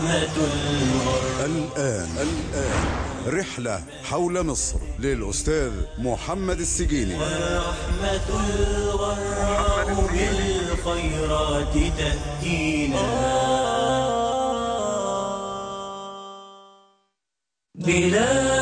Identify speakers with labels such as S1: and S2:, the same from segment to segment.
S1: رحمة الغرب الآن الآن رحلة حول مصر للأستاذ محمد السجيني ورحمة الغرب بالخيرات تهدينا بلاد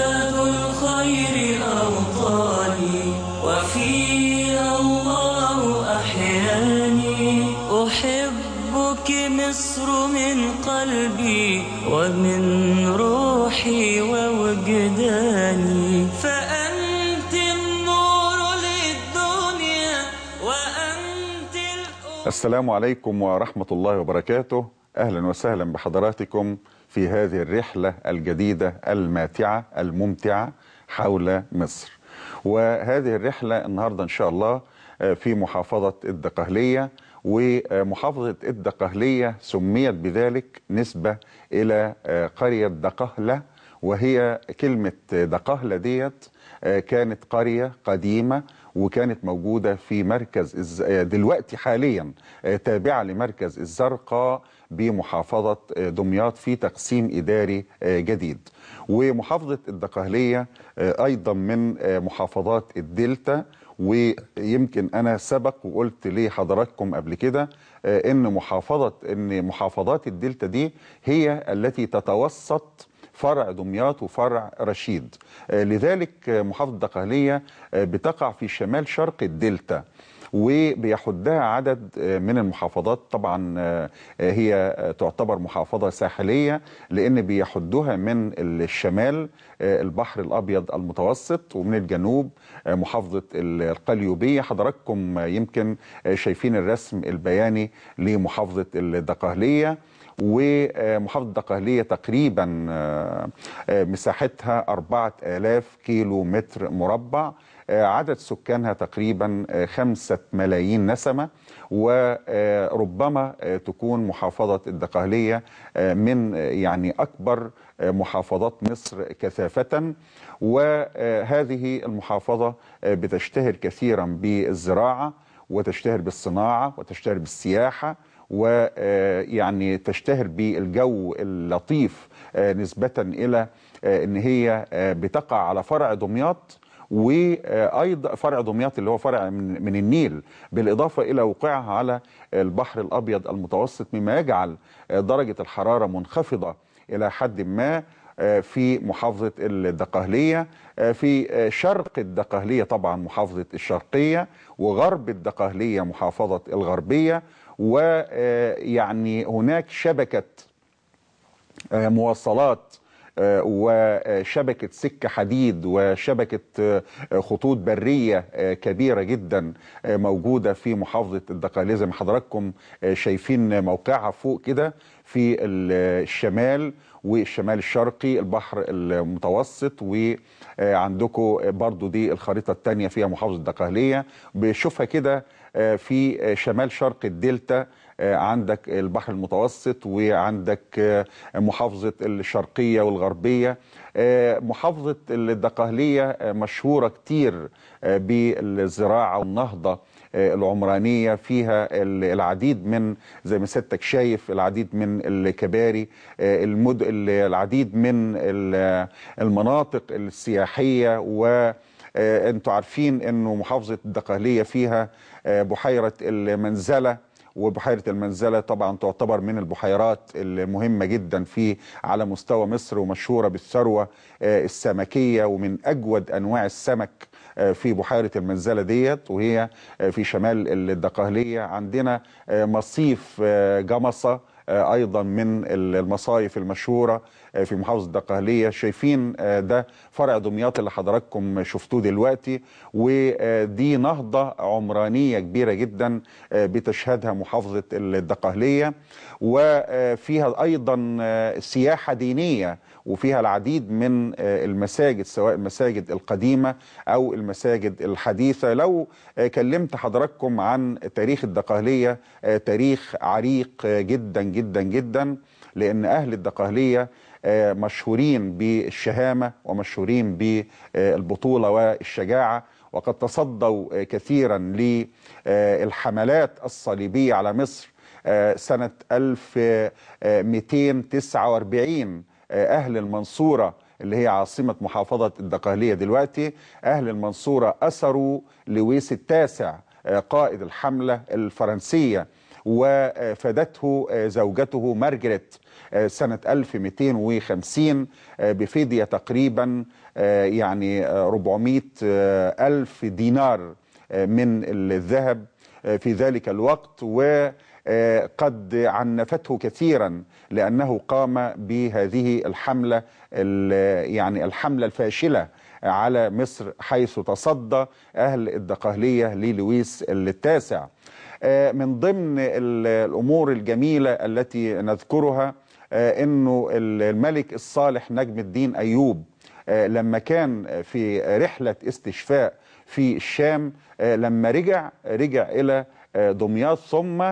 S1: السلام عليكم ورحمة الله وبركاته أهلا وسهلا بحضراتكم في هذه الرحلة الجديدة الماتعة الممتعة حول مصر وهذه الرحلة النهاردة إن شاء الله آه، في محافظة الدقهلية ومحافظة الدقهلية سميت بذلك نسبة إلى آه، قرية دقهلة وهي كلمة دقهلة ديت آه، كانت قرية قديمة وكانت موجودة في مركز دلوقتي حاليا آه، تابعة لمركز الزرقاء بمحافظة آه، دمياط في تقسيم إداري آه، جديد ومحافظة الدقهلية أيضا من محافظات الدلتا ويمكن انا سبق وقلت لحضراتكم قبل كده ان محافظه ان محافظات الدلتا دي هي التي تتوسط فرع دمياط وفرع رشيد آه، لذلك محافظة الدقهلية آه، بتقع في شمال شرق الدلتا وبيحدها عدد آه، من المحافظات طبعا هي تعتبر محافظة ساحلية لأن بيحدها من الشمال البحر الأبيض المتوسط ومن الجنوب محافظة القليوبية حضراتكم يمكن شايفين الرسم البياني لمحافظة الدقهلية ومحافظة الدقهلية تقريبا آه، آه، مساحتها 4000 كيلو متر مربع آه، عدد سكانها تقريبا خمسة ملايين نسمة وربما تكون محافظة الدقهلية من يعني أكبر محافظات مصر كثافة وهذه المحافظة بتشتهر كثيرا بالزراعة وتشتهر بالصناعة وتشتهر بالسياحة ويعني آه، تشتهر بالجو اللطيف آه، نسبة إلى آه، ان هي بتقع على فرع دمياط وايضا فرع دمياط اللي هو فرع من, النيل بالاضافه الى وقعها على البحر الابيض المتوسط مما يجعل درجه الحراره منخفضه الى حد ما في محافظة الدقهلية في شرق الدقهلية طبعا محافظة الشرقية وغرب الدقهلية محافظة الغربية ويعني هناك شبكة آه، مواصلات آه، وشبكة سكة حديد وشبكة آه، خطوط برية كبيرة جدا موجودة في محافظة الدقاليزة حضراتكم شايفين موقعها فوق كده في الشمال والشمال الشرقي البحر المتوسط وعندكم برضو دي الخريطة التانية فيها محافظة الدقهلية بشوفها كده آه، في شمال شرق الدلتا آه، عندك البحر المتوسط وعندك آه، محافظة الشرقية والغربية محافظة الدقهلية مشهورة كتير بالزراعة والنهضة آه، العمرانية فيها العديد من زي ما سيادتك شايف العديد من الكباري آه، المد... العديد من المناطق السياحية و آه، انتوا عارفين انه محافظة الدقهلية فيها بحيرة المنزلة وبحيرة المنزلة طبعا تعتبر من البحيرات المهمة جدا في على مستوى مصر ومشهورة بالثروة السمكية ومن أجود أنواع السمك آه، في بحيره المنزله ديت وهي آه، في شمال الدقهليه عندنا آه، مصيف جمصه آه، ايضا من المصايف المشهوره آه، في محافظه الدقهليه شايفين آه، ده فرع دمياط اللي حضراتكم شفتوه دلوقتي ودي نهضه عمرانيه كبيره جدا بتشهدها محافظه الدقهليه وفيها ايضا سياحه دينيه وفيها العديد من المساجد سواء المساجد القديمه او المساجد الحديثه لو كلمت حضراتكم عن تاريخ الدقهليه تاريخ عريق جدا جدا جدا جدا لأن أهل الدقهلية آه، مشهورين بالشهامة ومشهورين بالبطولة والشجاعة وقد تصدوا آه، كثيرا للحملات الصليبية على مصر آه، سنة 1249 أهل المنصورة اللي هي عاصمة محافظة الدقهلية دلوقتي أهل المنصورة أسروا لويس التاسع قائد الحملة الفرنسية وفادته آه، زوجته مارجريت آه، سنة 1250 آه، بفدية تقريبا يعني 400 ألف دينار من الذهب في ذلك الوقت و قد عنفته كثيرا لانه قام بهذه الحمله يعني الحمله الفاشله على مصر حيث تصدى أهل الدقهلية للويس التاسع آه، من ضمن الأمور الجميلة التي نذكرها آه، أنه الملك الصالح نجم الدين أيوب آه، لما كان في رحلة استشفاء في الشام لما رجع رجع إلى دمياط ثم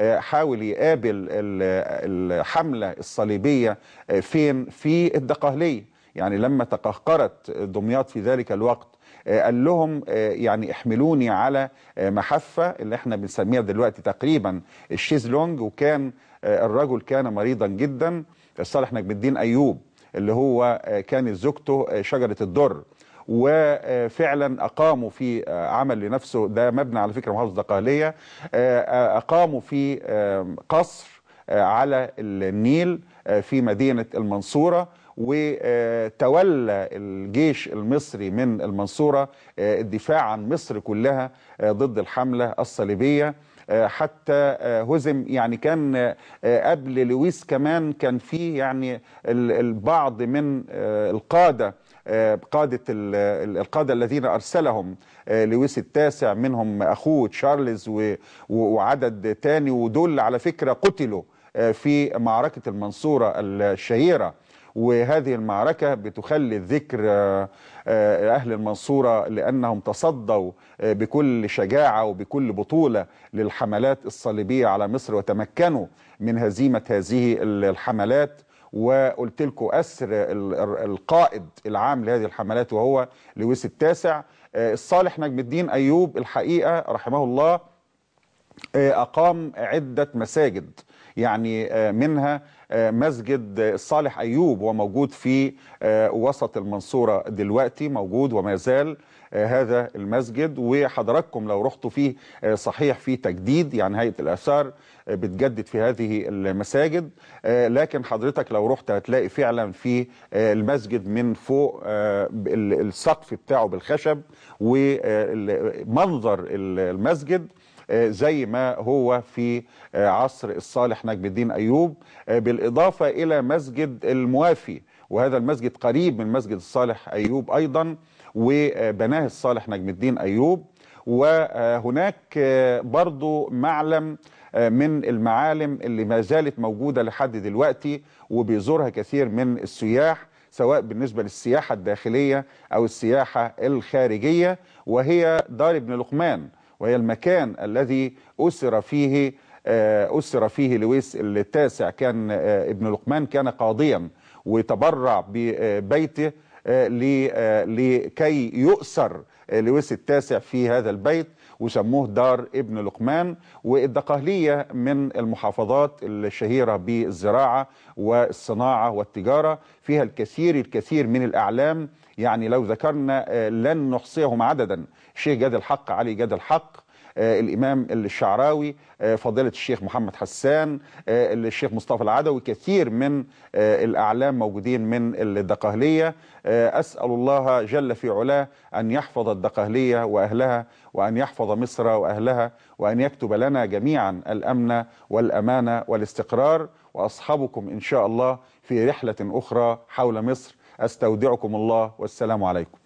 S1: حاول يقابل الحملة الصليبية فين في الدقهلية يعني لما تقهقرت دمياط في ذلك الوقت آه، قال لهم آه، يعني احملوني على آه، محفة اللي احنا بنسميها دلوقتي تقريبا الشيزلونج وكان الرجل كان مريضا جدا صالح نجم الدين أيوب اللي هو كانت زوجته شجرة الدر وفعلا اقاموا في عمل لنفسه ده مبنى على فكره محافظه قهليه اقاموا في قصر على النيل في مدينه المنصوره وتولى الجيش المصري من المنصورة آه، الدفاع عن مصر كلها آه، ضد الحملة الصليبية آه، حتى هزم يعني كان قبل لويس كمان كان في يعني البعض من القادة قادة القادة الذين أرسلهم لويس التاسع منهم أخوه تشارلز وعدد تاني ودول على فكرة قتلوا في معركة المنصورة الشهيرة وهذه المعركة بتخلي الذكر آه، آه، أهل المنصورة لأنهم تصدوا آه، بكل شجاعة وبكل بطولة للحملات الصليبية على مصر وتمكنوا من هزيمة هذه الحملات وقلت لكم أسر القائد العام لهذه الحملات وهو لويس التاسع الصالح نجم الدين أيوب الحقيقة رحمه الله آه، أقام عدة مساجد يعني آه، منها آه، مسجد الصالح أيوب وموجود في وسط المنصورة دلوقتي موجود وما زال هذا المسجد وحضراتكم لو رحتوا فيه صحيح في تجديد يعني هيئة الآثار بتجدد في هذه المساجد لكن حضرتك لو رحت هتلاقي فعلا في المسجد من فوق السقف بتاعه بالخشب ومنظر المسجد آه، زي ما هو في آه، عصر الصالح نجم الدين أيوب آه، بالإضافة إلى مسجد الموافي وهذا المسجد قريب من مسجد الصالح أيوب أيضا وبناه الصالح نجم الدين أيوب وهناك برضو معلم من المعالم اللي ما زالت موجودة لحد دلوقتي وبيزورها كثير من السياح سواء بالنسبة للسياحة الداخلية أو السياحة الخارجية وهي دار ابن لقمان وهي المكان الذي أسر فيه آه، أسر فيه لويس التاسع كان آه، ابن لقمان كان قاضيا وتبرع ببيته آه، لكي يؤسر لويس التاسع في هذا البيت وسموه دار ابن لقمان والدقهلية من المحافظات الشهيرة بالزراعة والصناعة والتجارة فيها الكثير الكثير من الأعلام يعني لو ذكرنا آه، لن نحصيهم عددا شيخ جاد الحق علي جاد الحق آه، الإمام الشعراوي آه، فضيلة الشيخ محمد حسان الشيخ مصطفى العدوي كثير من الأعلام موجودين من الدقهلية أسأل الله جل في علاه أن يحفظ الدقهلية وأهلها وأن يحفظ مصر وأهلها وأن يكتب لنا جميعا الأمن والأمانة والاستقرار وأصحابكم إن شاء الله في رحلة أخرى حول مصر أستودعكم الله والسلام عليكم